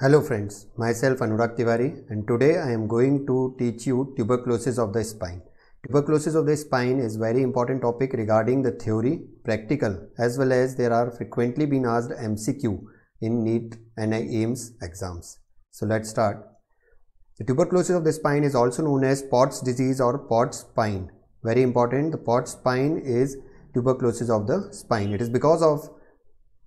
Hello friends, myself Anurag Tiwari and today I am going to teach you tuberculosis of the spine. Tuberculosis of the spine is very important topic regarding the theory, practical as well as there are frequently been asked MCQ in NEET and AIMS exams. So let's start. The tuberculosis of the spine is also known as Pott's disease or Pott's spine. Very important, the Pott's spine is tuberculosis of the spine. It is because of,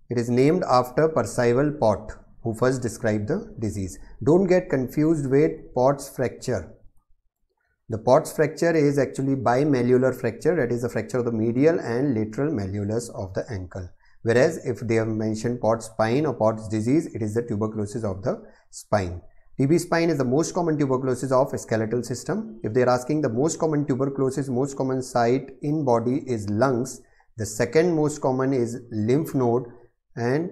it is named after Percival Pott who first described the disease. Don't get confused with Potts fracture. The Potts fracture is actually bimalleolar fracture, that is the fracture of the medial and lateral malleolus of the ankle. Whereas if they have mentioned Potts spine or Potts disease, it is the tuberculosis of the spine. TB spine is the most common tuberculosis of skeletal system. If they are asking the most common tuberculosis, most common site in body is lungs. The second most common is lymph node and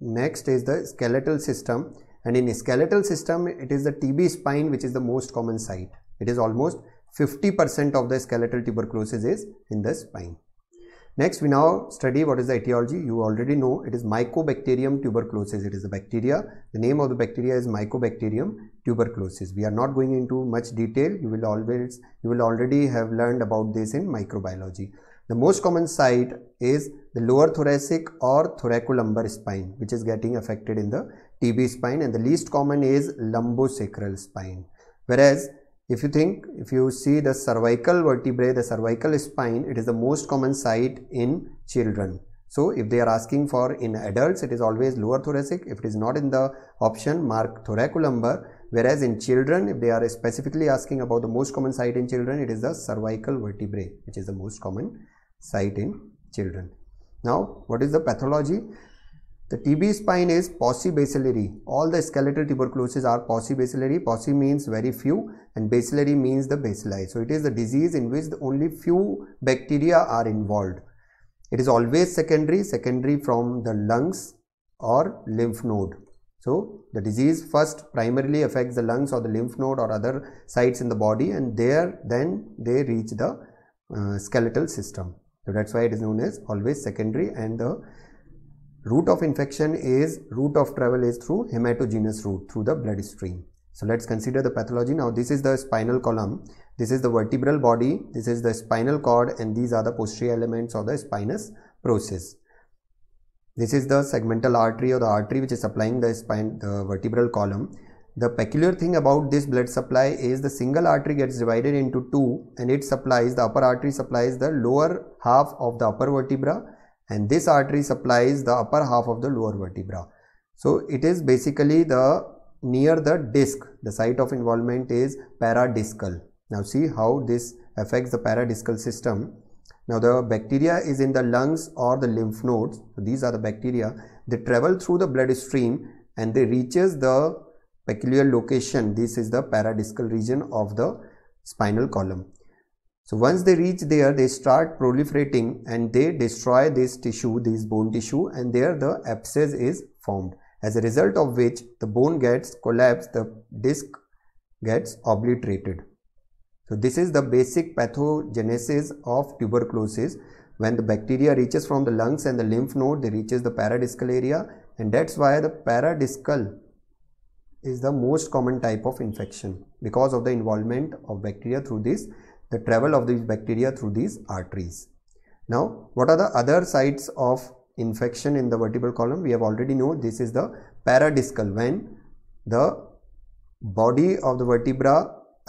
Next is the skeletal system and in skeletal system it is the TB spine which is the most common site. It is almost 50% of the skeletal tuberculosis is in the spine. Next we now study what is the etiology. You already know it is Mycobacterium tuberculosis. It is the bacteria. The name of the bacteria is Mycobacterium tuberculosis. We are not going into much detail. You will always you will already have learned about this in microbiology. The most common site is the lower thoracic or thoracolumbar spine which is getting affected in the TB spine and the least common is lumbosacral spine. Whereas if you think, if you see the cervical vertebrae, the cervical spine, it is the most common site in children. So if they are asking for in adults, it is always lower thoracic. If it is not in the option, mark thoracolumbar. Whereas in children, if they are specifically asking about the most common site in children, it is the cervical vertebrae, which is the most common Site in children. Now, what is the pathology? The TB spine is paucibasilary. All the skeletal tuberculosis are paucibasilary. Pauci means very few and bacillary means the bacilli. So it is the disease in which only few bacteria are involved. It is always secondary, secondary from the lungs or lymph node. So the disease first primarily affects the lungs or the lymph node or other sites in the body and there then they reach the uh, skeletal system. So that's why it is known as always secondary and the route of infection is route of travel is through hematogenous route through the bloodstream. So let's consider the pathology. Now this is the spinal column. This is the vertebral body. This is the spinal cord and these are the posterior elements of the spinous process. This is the segmental artery or the artery which is supplying the spine, the vertebral column the peculiar thing about this blood supply is the single artery gets divided into two and it supplies the upper artery supplies the lower half of the upper vertebra and this artery supplies the upper half of the lower vertebra. So it is basically the near the disc the site of involvement is paradiscal. Now see how this affects the paradiscal system. Now the bacteria is in the lungs or the lymph nodes. So these are the bacteria. They travel through the bloodstream and they reaches the peculiar location this is the paradiscal region of the spinal column so once they reach there they start proliferating and they destroy this tissue this bone tissue and there the abscess is formed as a result of which the bone gets collapsed the disc gets obliterated so this is the basic pathogenesis of tuberculosis when the bacteria reaches from the lungs and the lymph node they reaches the paradiscal area and that's why the paradiscal is the most common type of infection because of the involvement of bacteria through this the travel of these bacteria through these arteries now what are the other sites of infection in the vertebral column we have already know this is the paradiscal when the body of the vertebra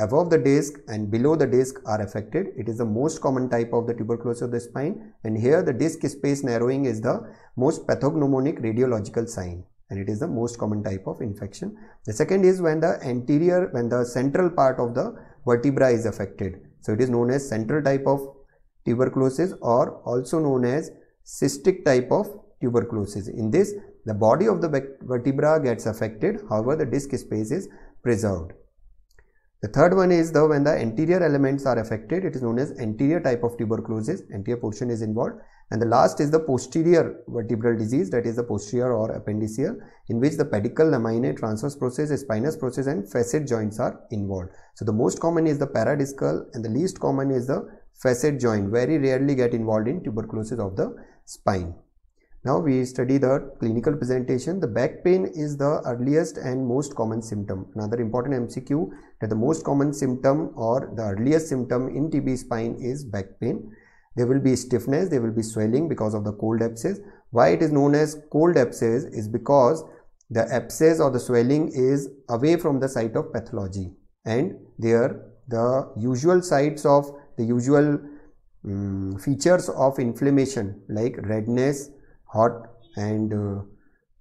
above the disc and below the disc are affected it is the most common type of the tuberculosis of the spine and here the disc space narrowing is the most pathognomonic radiological sign and it is the most common type of infection. The second is when the anterior, when the central part of the vertebra is affected. So it is known as central type of tuberculosis or also known as cystic type of tuberculosis. In this, the body of the vertebra gets affected, however, the disc space is preserved. The third one is the when the anterior elements are affected, it is known as anterior type of tuberculosis, anterior portion is involved. And the last is the posterior vertebral disease, that is the posterior or appendiceal, in which the pedicle, laminae, transverse process, spinous process and facet joints are involved. So the most common is the paradiscal and the least common is the facet joint, very rarely get involved in tuberculosis of the spine. Now we study the clinical presentation. The back pain is the earliest and most common symptom. Another important MCQ that the most common symptom or the earliest symptom in TB spine is back pain. There will be stiffness, there will be swelling because of the cold abscess. Why it is known as cold abscess is because the abscess or the swelling is away from the site of pathology and there the usual sites of the usual um, features of inflammation like redness, hot and uh,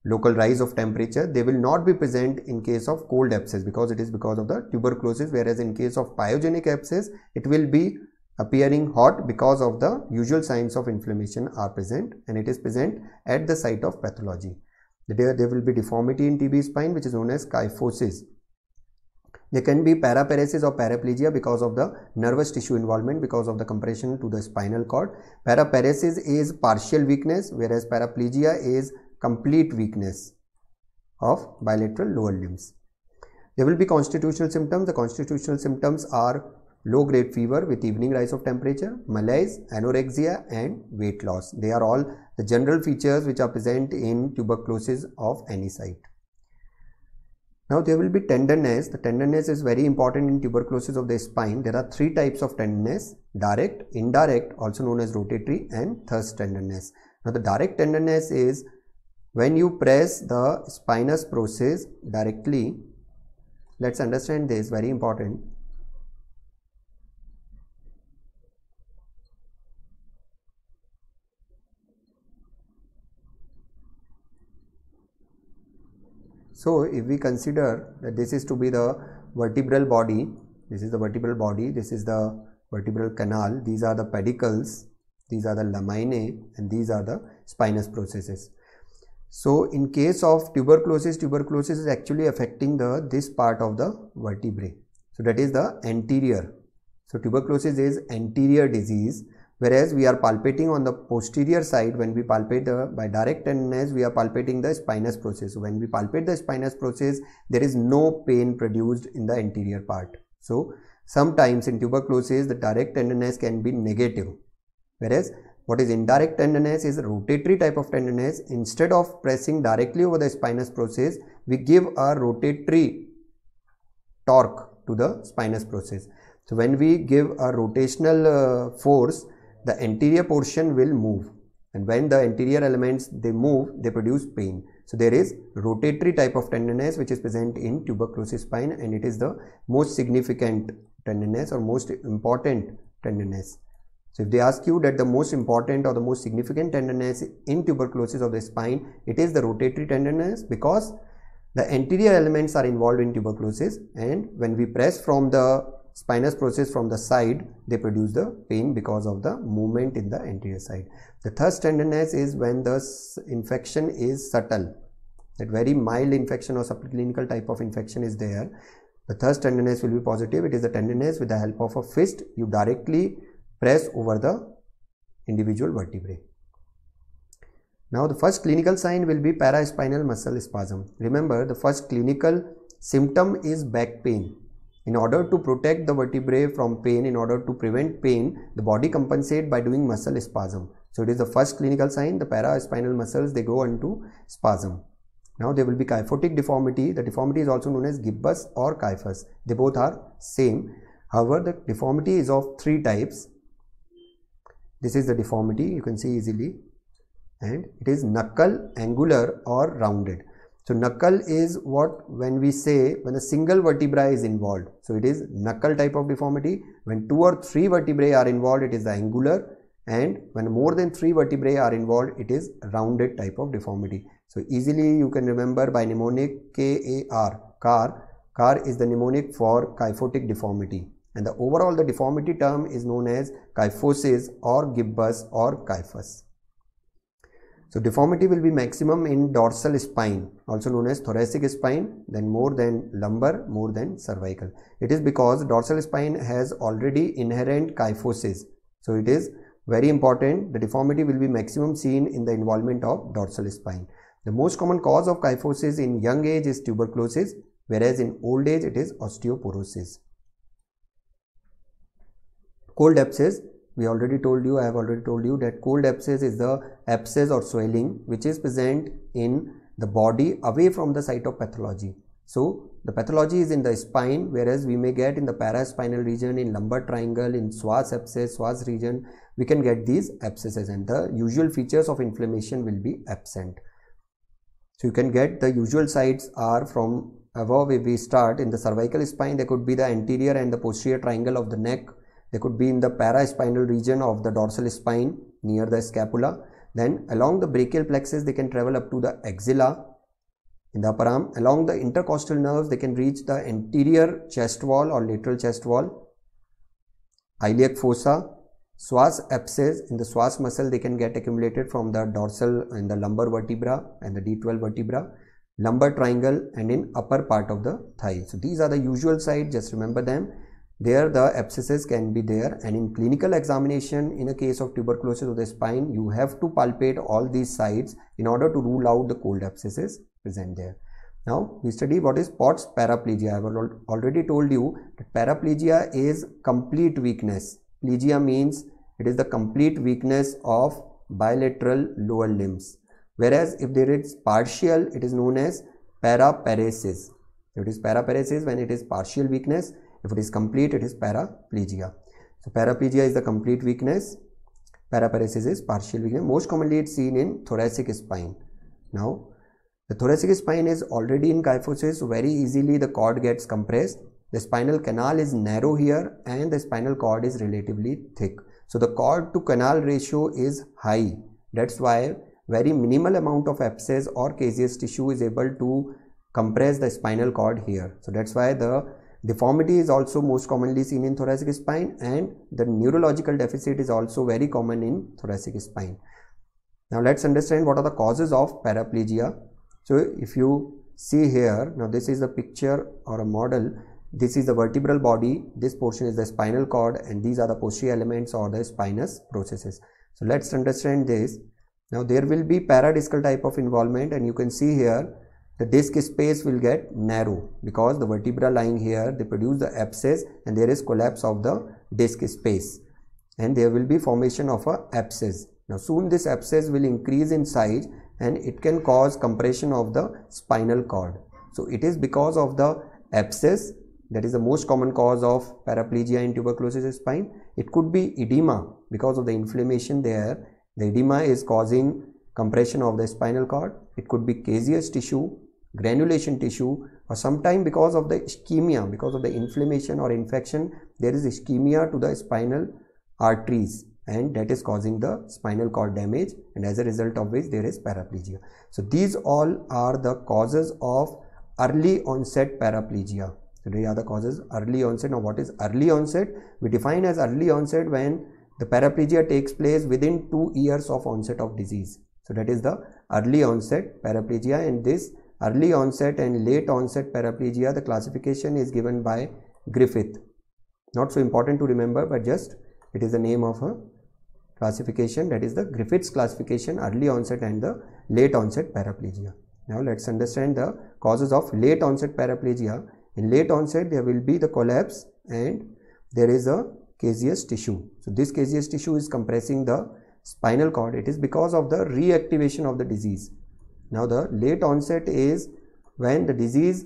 local rise of temperature they will not be present in case of cold abscess because it is because of the tuberculosis whereas in case of pyogenic abscess it will be appearing hot because of the usual signs of inflammation are present and it is present at the site of pathology there, there will be deformity in TB spine which is known as kyphosis there can be paraparesis or paraplegia because of the nervous tissue involvement because of the compression to the spinal cord. Paraparesis is partial weakness whereas paraplegia is complete weakness of bilateral lower limbs. There will be constitutional symptoms. The constitutional symptoms are low grade fever with evening rise of temperature, malaise, anorexia and weight loss. They are all the general features which are present in tuberculosis of any site. Now there will be tenderness. The tenderness is very important in tuberculosis of the spine. There are three types of tenderness, direct, indirect, also known as rotatory and thrust tenderness. Now the direct tenderness is when you press the spinous process directly. Let's understand this very important. So if we consider that this is to be the vertebral body, this is the vertebral body, this is the vertebral canal, these are the pedicles, these are the laminae and these are the spinous processes. So in case of tuberculosis, tuberculosis is actually affecting the this part of the vertebrae. So that is the anterior. So tuberculosis is anterior disease whereas we are palpating on the posterior side when we palpate the by direct tenderness we are palpating the spinous process so when we palpate the spinous process there is no pain produced in the anterior part so sometimes in tuberculosis the direct tenderness can be negative whereas what is indirect tenderness is a rotatory type of tenderness instead of pressing directly over the spinous process we give a rotatory torque to the spinous process so when we give a rotational uh, force the anterior portion will move and when the anterior elements they move they produce pain so there is rotatory type of tenderness which is present in tuberculosis spine and it is the most significant tenderness or most important tenderness so if they ask you that the most important or the most significant tenderness in tuberculosis of the spine it is the rotatory tenderness because the anterior elements are involved in tuberculosis and when we press from the spinous process from the side they produce the pain because of the movement in the anterior side the first tenderness is when the infection is subtle that very mild infection or subclinical type of infection is there the first tenderness will be positive it is the tenderness with the help of a fist you directly press over the individual vertebrae now the first clinical sign will be paraspinal muscle spasm remember the first clinical symptom is back pain in order to protect the vertebrae from pain, in order to prevent pain, the body compensates by doing muscle spasm. So it is the first clinical sign, the paraspinal muscles, they go into spasm. Now there will be kyphotic deformity. The deformity is also known as gibbous or kyphus. They both are same. However, the deformity is of three types. This is the deformity, you can see easily. And it is knuckle, angular or rounded. So knuckle is what when we say when a single vertebra is involved. So it is knuckle type of deformity. When two or three vertebrae are involved, it is the angular. And when more than three vertebrae are involved, it is rounded type of deformity. So easily you can remember by mnemonic KAR, car. Car is the mnemonic for kyphotic deformity. And the overall the deformity term is known as kyphosis or gibbous or kyphus. So deformity will be maximum in dorsal spine also known as thoracic spine then more than lumbar more than cervical. It is because dorsal spine has already inherent kyphosis. So it is very important the deformity will be maximum seen in the involvement of dorsal spine. The most common cause of kyphosis in young age is tuberculosis whereas in old age it is osteoporosis. Cold abscess we already told you i have already told you that cold abscess is the abscess or swelling which is present in the body away from the site of pathology so the pathology is in the spine whereas we may get in the paraspinal region in lumbar triangle in swaz abscess swaz region we can get these abscesses and the usual features of inflammation will be absent so you can get the usual sites are from above if we start in the cervical spine there could be the anterior and the posterior triangle of the neck they could be in the paraspinal region of the dorsal spine near the scapula. Then along the brachial plexus, they can travel up to the axilla in the upper arm. Along the intercostal nerves, they can reach the anterior chest wall or lateral chest wall, iliac fossa, Swas abscess in the swas muscle they can get accumulated from the dorsal and the lumbar vertebra and the D12 vertebra, lumbar triangle and in upper part of the thigh. So these are the usual sites. just remember them there the abscesses can be there and in clinical examination in a case of tuberculosis of the spine you have to palpate all these sites in order to rule out the cold abscesses present there now we study what is Potts paraplegia. I have already told you that paraplegia is complete weakness. Plegia means it is the complete weakness of bilateral lower limbs. Whereas if there is partial, it is known as paraparesis. It is paraparesis when it is partial weakness if it is complete, it is paraplegia. So paraplegia is the complete weakness. Paraparesis is partial weakness. Most commonly it's seen in thoracic spine. Now, the thoracic spine is already in kyphosis. Very easily the cord gets compressed. The spinal canal is narrow here and the spinal cord is relatively thick. So the cord to canal ratio is high. That's why very minimal amount of abscess or caseous tissue is able to compress the spinal cord here. So that's why the Deformity is also most commonly seen in thoracic spine and the neurological deficit is also very common in thoracic spine. Now let's understand what are the causes of paraplegia. So if you see here, now this is a picture or a model. This is the vertebral body, this portion is the spinal cord and these are the posterior elements or the spinous processes. So let's understand this. Now there will be paradiscal type of involvement and you can see here the disc space will get narrow because the vertebra lying here they produce the abscess and there is collapse of the disc space and there will be formation of a abscess now soon this abscess will increase in size and it can cause compression of the spinal cord so it is because of the abscess that is the most common cause of paraplegia in tuberculosis spine it could be edema because of the inflammation there the edema is causing compression of the spinal cord it could be caseous tissue granulation tissue or sometime because of the ischemia because of the inflammation or infection there is ischemia to the spinal arteries and that is causing the spinal cord damage and as a result of which there is paraplegia so these all are the causes of early onset paraplegia so these are the causes early onset now what is early onset we define as early onset when the paraplegia takes place within 2 years of onset of disease so that is the early onset paraplegia and this early onset and late onset paraplegia the classification is given by griffith not so important to remember but just it is the name of a classification that is the griffith's classification early onset and the late onset paraplegia now let's understand the causes of late onset paraplegia in late onset there will be the collapse and there is a caseous tissue so this caseous tissue is compressing the spinal cord it is because of the reactivation of the disease now the late onset is when the disease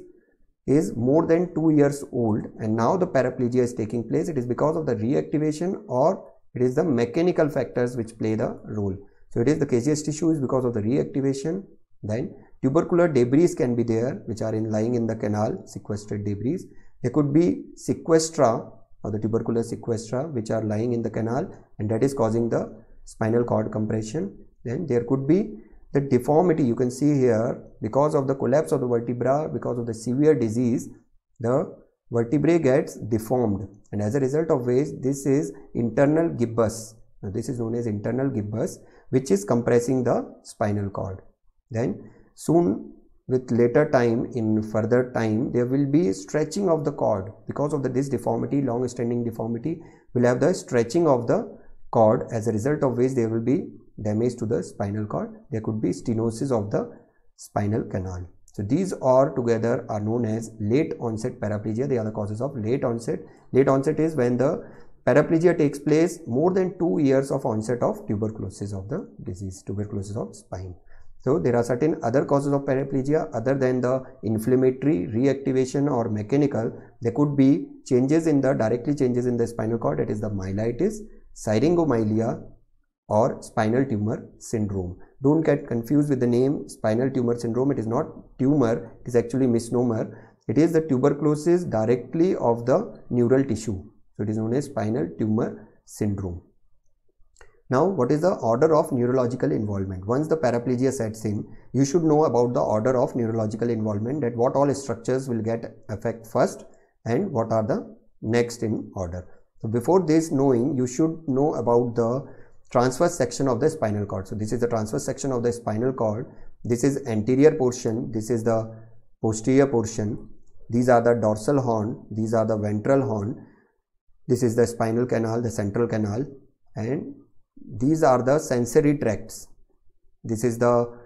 is more than 2 years old and now the paraplegia is taking place. It is because of the reactivation or it is the mechanical factors which play the role. So it is the caseous tissue is because of the reactivation. Then tubercular debris can be there which are in lying in the canal, sequestered debris. There could be sequestra or the tubercular sequestra which are lying in the canal and that is causing the spinal cord compression. Then there could be the deformity you can see here because of the collapse of the vertebra because of the severe disease the vertebrae gets deformed and as a result of which this is internal gibbous now this is known as internal gibbous which is compressing the spinal cord then soon with later time in further time there will be stretching of the cord because of the this deformity long standing deformity will have the stretching of the cord as a result of which there will be damage to the spinal cord there could be stenosis of the spinal canal so these all together are known as late onset paraplegia they are the causes of late onset late onset is when the paraplegia takes place more than 2 years of onset of tuberculosis of the disease tuberculosis of spine so there are certain other causes of paraplegia other than the inflammatory reactivation or mechanical. There could be changes in the directly changes in the spinal cord that is the myelitis, syringomyelia, or spinal tumor syndrome. Don't get confused with the name spinal tumor syndrome. It is not tumor, it is actually misnomer. It is the tuberculosis directly of the neural tissue. So it is known as spinal tumor syndrome. Now, what is the order of neurological involvement? Once the paraplegia sets in, you should know about the order of neurological involvement that what all structures will get effect first and what are the next in order. So before this knowing, you should know about the transverse section of the spinal cord. So this is the transverse section of the spinal cord. This is anterior portion. This is the posterior portion. These are the dorsal horn. These are the ventral horn. This is the spinal canal, the central canal. And these are the sensory tracts. This is the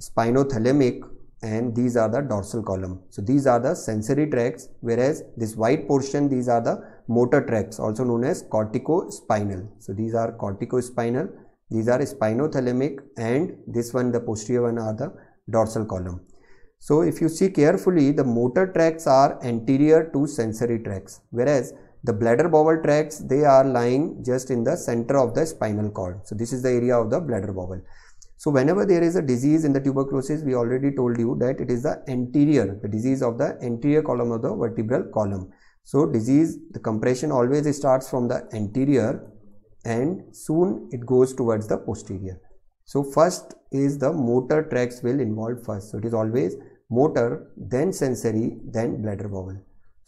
spinothalamic and these are the dorsal column. So these are the sensory tracts whereas this white portion these are the motor tracts also known as corticospinal. So these are corticospinal, these are spinothalamic and this one the posterior one are the dorsal column. So if you see carefully the motor tracts are anterior to sensory tracts whereas the bladder bowel tracts they are lying just in the center of the spinal cord. So this is the area of the bladder bowel. So whenever there is a disease in the tuberculosis, we already told you that it is the anterior, the disease of the anterior column of the vertebral column. So disease, the compression always starts from the anterior and soon it goes towards the posterior. So first is the motor tracts will involve first. So it is always motor, then sensory, then bladder bowel.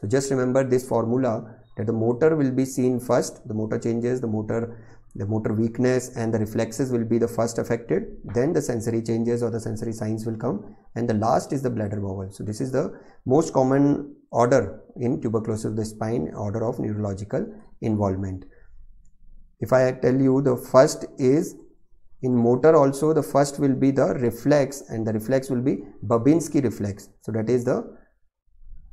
So just remember this formula that the motor will be seen first, the motor changes, the motor the motor weakness and the reflexes will be the first affected then the sensory changes or the sensory signs will come and the last is the bladder bowel so this is the most common order in tuberculosis of the spine, order of neurological involvement. If I tell you the first is in motor also the first will be the reflex and the reflex will be Babinski reflex. So that is the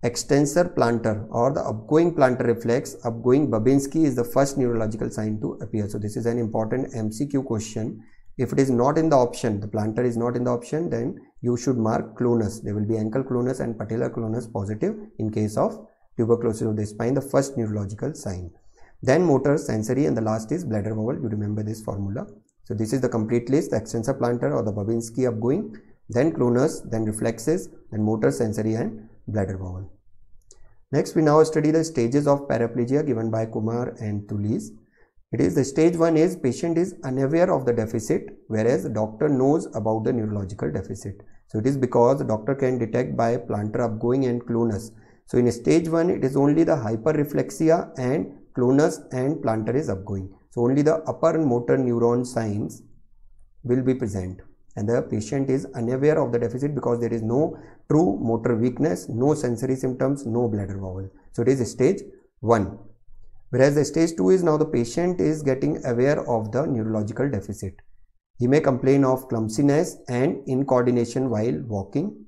extensor plantar or the upgoing plantar reflex. Upgoing Babinski is the first neurological sign to appear. So this is an important MCQ question. If it is not in the option, the plantar is not in the option, then you should mark clonus. There will be ankle clonus and patellar clonus positive in case of tuberculosis of the spine, the first neurological sign. Then motor, sensory and the last is bladder bowel. You remember this formula. So this is the complete list, the extensor plantar or the Babinski upgoing, then clonus, then reflexes, then motor, sensory and bladder bowel. Next, we now study the stages of paraplegia given by Kumar and Tulis. It is the stage 1 is patient is unaware of the deficit whereas doctor knows about the neurological deficit. So it is because the doctor can detect by plantar upgoing and clonus. So in stage 1 it is only the hyperreflexia and clonus and plantar is upgoing. So only the upper motor neuron signs will be present and the patient is unaware of the deficit because there is no true motor weakness, no sensory symptoms, no bladder bowel So it is stage 1. Whereas the stage 2 is now the patient is getting aware of the neurological deficit. He may complain of clumsiness and incoordination while walking,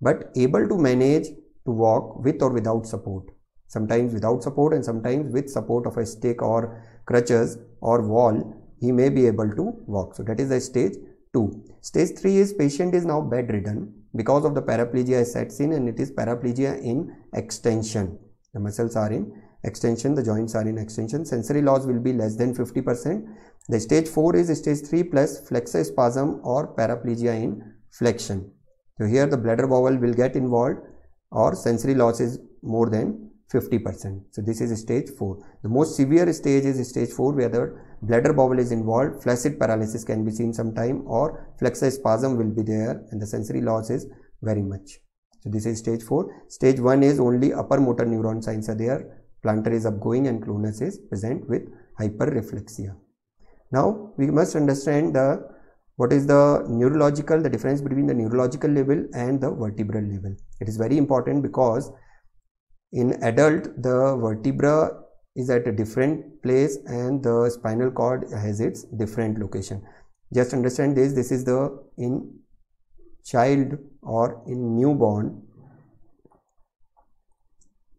but able to manage to walk with or without support. Sometimes without support and sometimes with support of a stick or crutches or wall, he may be able to walk. So that is the stage 2. Stage 3 is patient is now bedridden because of the paraplegia sets in and it is paraplegia in extension. The muscles are in extension the joints are in extension sensory loss will be less than 50 percent the stage 4 is stage 3 plus flexor spasm or paraplegia in flexion so here the bladder bowel will get involved or sensory loss is more than 50%. So this is stage 4. The most severe stage is stage 4 where the bladder bowel is involved, flaccid paralysis can be seen sometime or flexor spasm will be there and the sensory loss is very much. So this is stage 4. Stage 1 is only upper motor neuron signs are there plantar is upgoing and clonus is present with hyperreflexia. Now we must understand the what is the neurological, the difference between the neurological level and the vertebral level. It is very important because in adult the vertebra is at a different place and the spinal cord has its different location. Just understand this, this is the in child or in newborn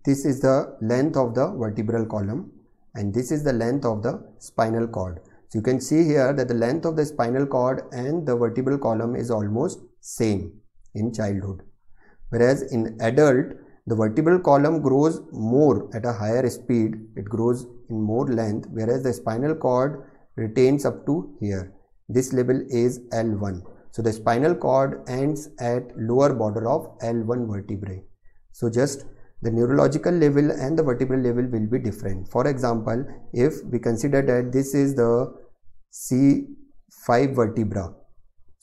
this is the length of the vertebral column and this is the length of the spinal cord. So you can see here that the length of the spinal cord and the vertebral column is almost same in childhood. Whereas in adult, the vertebral column grows more at a higher speed, it grows in more length, whereas the spinal cord retains up to here. This level is L1. So the spinal cord ends at lower border of L1 vertebrae. So just the neurological level and the vertebral level will be different for example if we consider that this is the c5 vertebra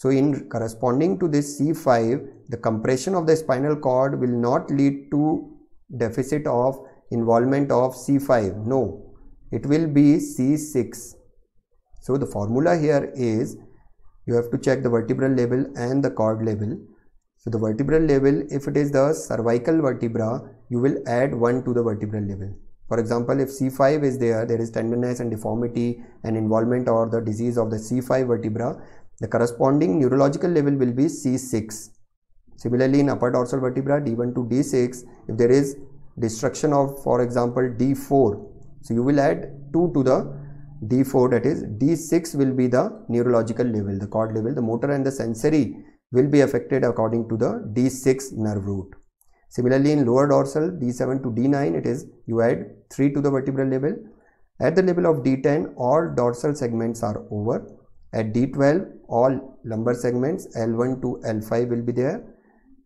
so in corresponding to this c5 the compression of the spinal cord will not lead to deficit of involvement of c5 no it will be c6 so the formula here is you have to check the vertebral level and the cord level so the vertebral level if it is the cervical vertebra you will add 1 to the vertebral level. For example, if C5 is there, there is tenderness and deformity and involvement or the disease of the C5 vertebra, the corresponding neurological level will be C6. Similarly, in upper dorsal vertebra D1 to D6, if there is destruction of, for example, D4, so you will add 2 to the D4 that is D6 will be the neurological level, the cord level, the motor and the sensory will be affected according to the D6 nerve root. Similarly, in lower dorsal D7 to D9, it is you add 3 to the vertebral level. At the level of D10, all dorsal segments are over. At D12, all lumbar segments L1 to L5 will be there.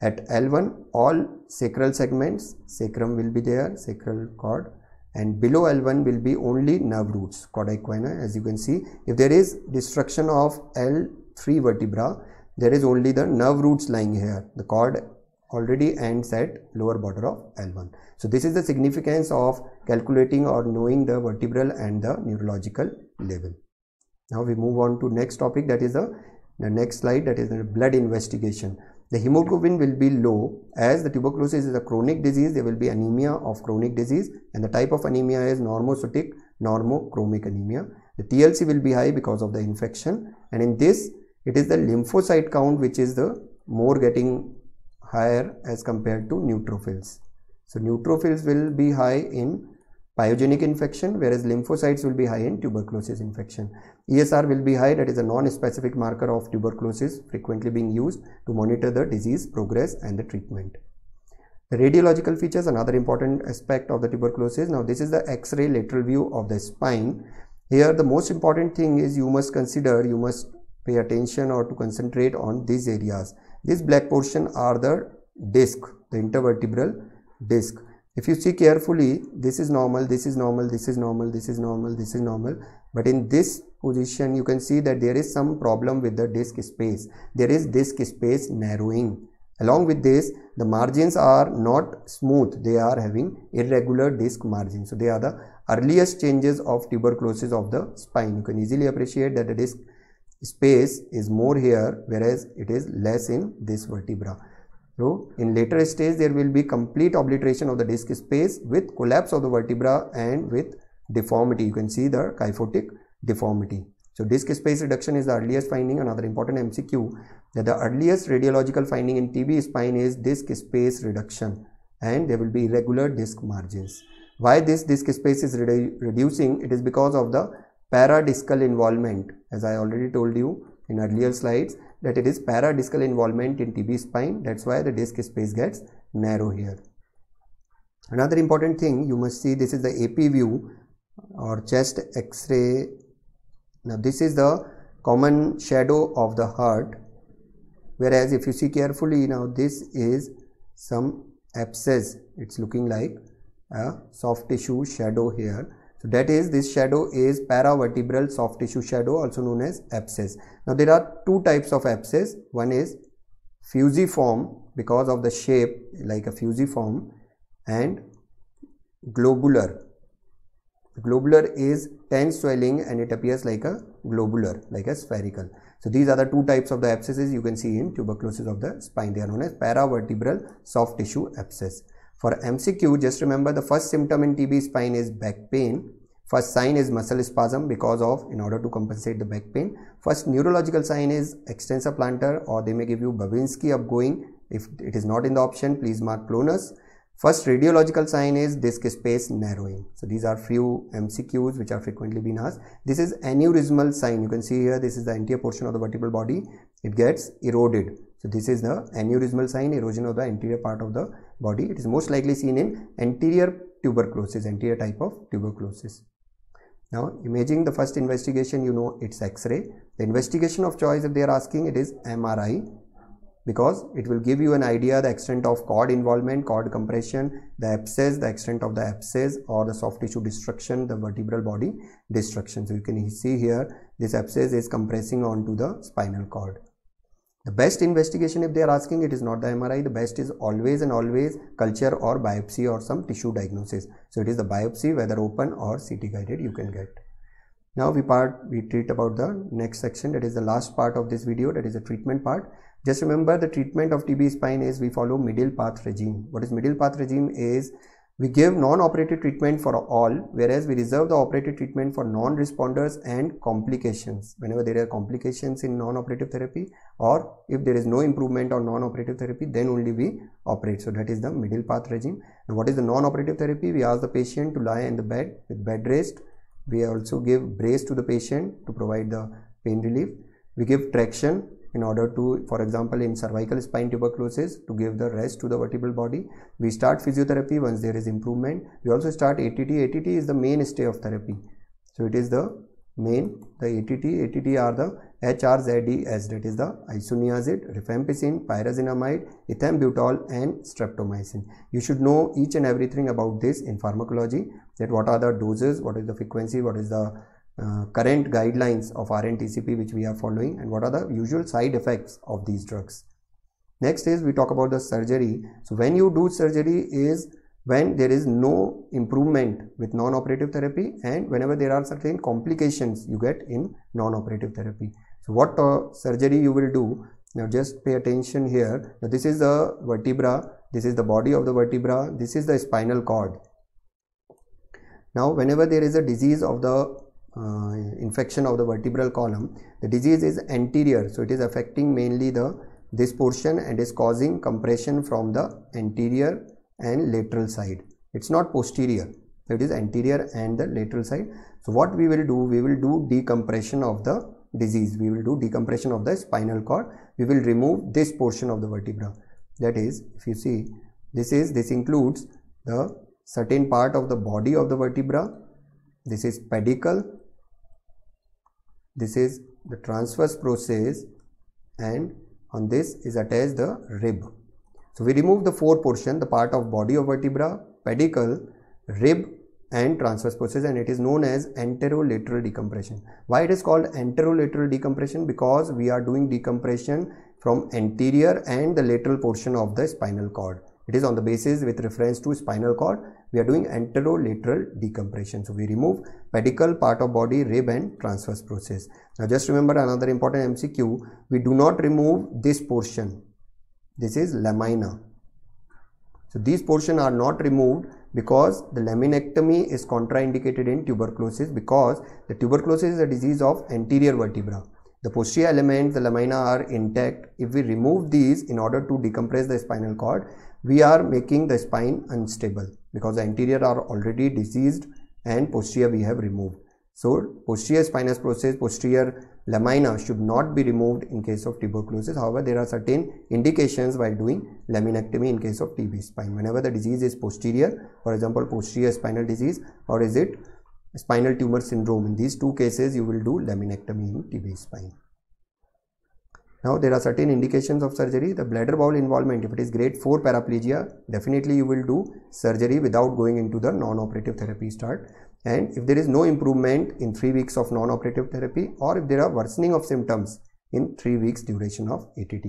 At L1, all sacral segments, sacrum will be there, sacral cord. And below L1 will be only nerve roots, chorda equina. As you can see, if there is destruction of L3 vertebra, there is only the nerve roots lying here. The cord already ends at lower border of L1. So this is the significance of calculating or knowing the vertebral and the neurological level. Now we move on to next topic that is the, the next slide that is the blood investigation. The hemoglobin will be low as the tuberculosis is a chronic disease there will be anemia of chronic disease and the type of anemia is normocytic normochromic anemia. The TLC will be high because of the infection and in this it is the lymphocyte count which is the more getting higher as compared to neutrophils. So neutrophils will be high in pyogenic infection whereas lymphocytes will be high in tuberculosis infection. ESR will be high that is a non-specific marker of tuberculosis frequently being used to monitor the disease progress and the treatment. The radiological features another important aspect of the tuberculosis. Now this is the x-ray lateral view of the spine. Here the most important thing is you must consider you must pay attention or to concentrate on these areas this black portion are the disc, the intervertebral disc. If you see carefully, this is normal, this is normal, this is normal, this is normal, this is normal. But in this position, you can see that there is some problem with the disc space. There is disc space narrowing. Along with this, the margins are not smooth. They are having irregular disc margins. So they are the earliest changes of tuberculosis of the spine. You can easily appreciate that the disc space is more here whereas it is less in this vertebra. So in later stage there will be complete obliteration of the disc space with collapse of the vertebra and with deformity. You can see the kyphotic deformity. So disc space reduction is the earliest finding. Another important MCQ that the earliest radiological finding in TB spine is disc space reduction and there will be irregular disc margins. Why this disc space is redu reducing? It is because of the paradiscal involvement as I already told you in earlier slides that it is paradiscal involvement in TB spine that's why the disc space gets narrow here. Another important thing you must see this is the AP view or chest x-ray now this is the common shadow of the heart whereas if you see carefully now this is some abscess it's looking like a soft tissue shadow here so that is this shadow is paravertebral soft tissue shadow also known as abscess. Now there are two types of abscess. One is fusiform because of the shape like a fusiform and globular. Globular is tense swelling and it appears like a globular like a spherical. So these are the two types of the abscesses you can see in tuberculosis of the spine. They are known as paravertebral soft tissue abscess. For MCQ, just remember the first symptom in TB spine is back pain. First sign is muscle spasm because of, in order to compensate the back pain. First neurological sign is extensor plantar or they may give you Babinski upgoing. If it is not in the option, please mark clonus. First radiological sign is disc space narrowing. So these are few MCQs which are frequently being asked. This is aneurysmal sign. You can see here this is the anterior portion of the vertebral body. It gets eroded. So this is the aneurysmal sign, erosion of the anterior part of the body. It is most likely seen in anterior tuberculosis, anterior type of tuberculosis. Now imaging the first investigation, you know it's X-ray. The investigation of choice if they are asking it is MRI because it will give you an idea the extent of cord involvement, cord compression, the abscess, the extent of the abscess or the soft tissue destruction, the vertebral body destruction. So you can see here this abscess is compressing onto the spinal cord. The best investigation, if they are asking, it is not the MRI. The best is always and always culture or biopsy or some tissue diagnosis. So it is the biopsy, whether open or CT guided, you can get. Now we part we treat about the next section. That is the last part of this video. That is the treatment part. Just remember the treatment of TB spine is we follow middle path regime. What is middle path regime is we give non-operative treatment for all, whereas we reserve the operative treatment for non-responders and complications. Whenever there are complications in non-operative therapy or if there is no improvement on non-operative therapy, then only we operate. So that is the middle path regime. And what is the non-operative therapy? We ask the patient to lie in the bed with bed rest. We also give brace to the patient to provide the pain relief. We give traction in order to for example in cervical spine tuberculosis to give the rest to the vertebral body we start physiotherapy once there is improvement we also start att att is the mainstay of therapy so it is the main the att att are the HRZDS that is the isoniazid, rifampicin, pyrazinamide, ethambutol and streptomycin. You should know each and everything about this in pharmacology that what are the doses, what is the frequency, what is the uh, current guidelines of RNTCP which we are following and what are the usual side effects of these drugs. Next is we talk about the surgery. So when you do surgery is when there is no improvement with non-operative therapy and whenever there are certain complications you get in non-operative therapy. So what uh, surgery you will do? Now just pay attention here. Now this is the vertebra, this is the body of the vertebra, this is the spinal cord. Now whenever there is a disease of the uh, infection of the vertebral column the disease is anterior so it is affecting mainly the this portion and is causing compression from the anterior and lateral side it's not posterior it is anterior and the lateral side so what we will do we will do decompression of the disease we will do decompression of the spinal cord we will remove this portion of the vertebra that is if you see this is this includes the certain part of the body of the vertebra this is pedicle this is the transverse process and on this is attached the rib so we remove the four portion the part of body of vertebra pedicle rib and transverse process and it is known as anterolateral decompression why it is called anterolateral decompression because we are doing decompression from anterior and the lateral portion of the spinal cord it is on the basis with reference to spinal cord we are doing anterolateral decompression. So we remove pedicle part of body, rib and transverse process. Now just remember another important MCQ, we do not remove this portion. This is lamina. So these portion are not removed because the laminectomy is contraindicated in tuberculosis because the tuberculosis is a disease of anterior vertebra. The posterior element, the lamina are intact. If we remove these in order to decompress the spinal cord, we are making the spine unstable because the anterior are already diseased and posterior we have removed. So posterior spinous process, posterior lamina should not be removed in case of tuberculosis. However, there are certain indications while doing laminectomy in case of TB spine. Whenever the disease is posterior, for example, posterior spinal disease or is it spinal tumor syndrome. In these two cases, you will do laminectomy in tibia spine. Now there are certain indications of surgery. The bladder bowel involvement, if it is grade 4 paraplegia, definitely you will do surgery without going into the non-operative therapy start. And if there is no improvement in 3 weeks of non-operative therapy or if there are worsening of symptoms in 3 weeks duration of ATT.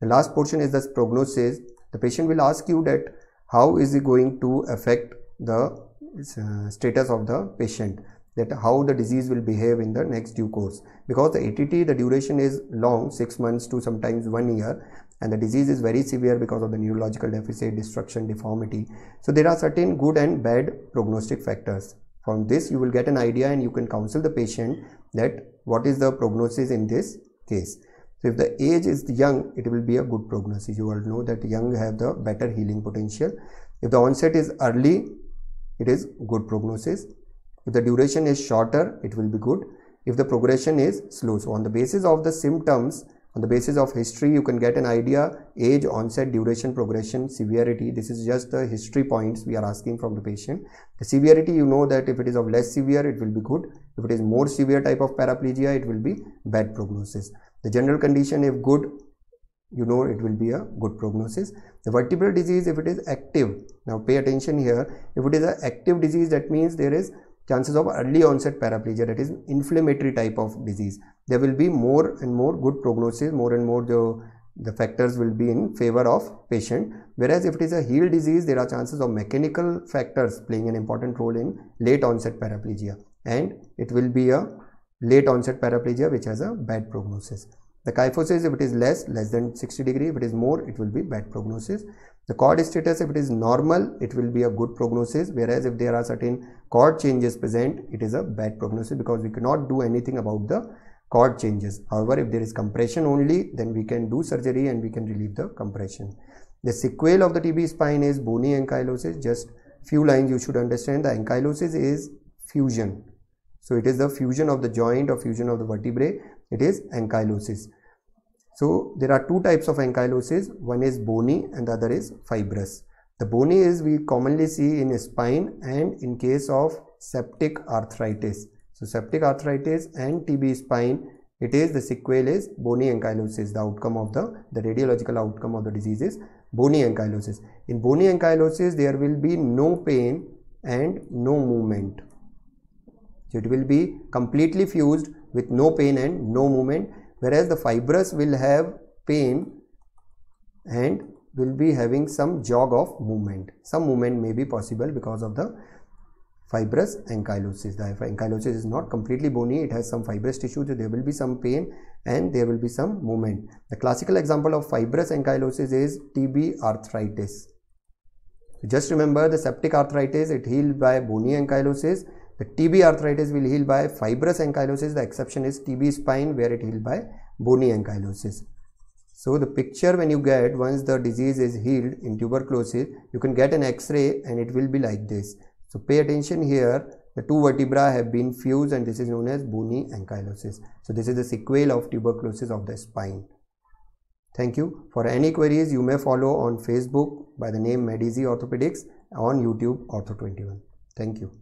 The last portion is the prognosis. The patient will ask you that how is it going to affect the uh, status of the patient that how the disease will behave in the next due course because the ATT the duration is long 6 months to sometimes 1 year and the disease is very severe because of the neurological deficit destruction deformity so there are certain good and bad prognostic factors from this you will get an idea and you can counsel the patient that what is the prognosis in this case so if the age is young it will be a good prognosis you all know that young have the better healing potential if the onset is early it is good prognosis if the duration is shorter it will be good if the progression is slow so on the basis of the symptoms on the basis of history you can get an idea age onset duration progression severity this is just the history points we are asking from the patient the severity you know that if it is of less severe it will be good if it is more severe type of paraplegia it will be bad prognosis the general condition if good you know it will be a good prognosis the vertebral disease if it is active now pay attention here if it is an active disease that means there is chances of early onset paraplegia that is inflammatory type of disease there will be more and more good prognosis more and more the the factors will be in favor of patient whereas if it is a heel disease there are chances of mechanical factors playing an important role in late onset paraplegia and it will be a late onset paraplegia which has a bad prognosis the kyphosis, if it is less, less than 60 degree, if it is more, it will be bad prognosis. The cord status, if it is normal, it will be a good prognosis. Whereas if there are certain cord changes present, it is a bad prognosis because we cannot do anything about the cord changes. However, if there is compression only, then we can do surgery and we can relieve the compression. The sequel of the TB spine is bony ankylosis. Just few lines you should understand. The ankylosis is fusion. So it is the fusion of the joint or fusion of the vertebrae it is ankylosis so there are two types of ankylosis one is bony and the other is fibrous the bony is we commonly see in spine and in case of septic arthritis so septic arthritis and tb spine it is the sequel is bony ankylosis the outcome of the the radiological outcome of the disease is bony ankylosis in bony ankylosis there will be no pain and no movement so it will be completely fused with no pain and no movement whereas the fibrous will have pain and will be having some jog of movement some movement may be possible because of the fibrous ankylosis the ankylosis is not completely bony it has some fibrous tissue so there will be some pain and there will be some movement the classical example of fibrous ankylosis is tb arthritis just remember the septic arthritis it healed by bony ankylosis the TB arthritis will heal by fibrous ankylosis. The exception is TB spine where it healed by bony ankylosis. So the picture when you get once the disease is healed in tuberculosis, you can get an x-ray and it will be like this. So pay attention here. The two vertebrae have been fused and this is known as bony ankylosis. So this is the sequel of tuberculosis of the spine. Thank you. For any queries, you may follow on Facebook by the name Medici Orthopedics on YouTube Ortho21. Thank you.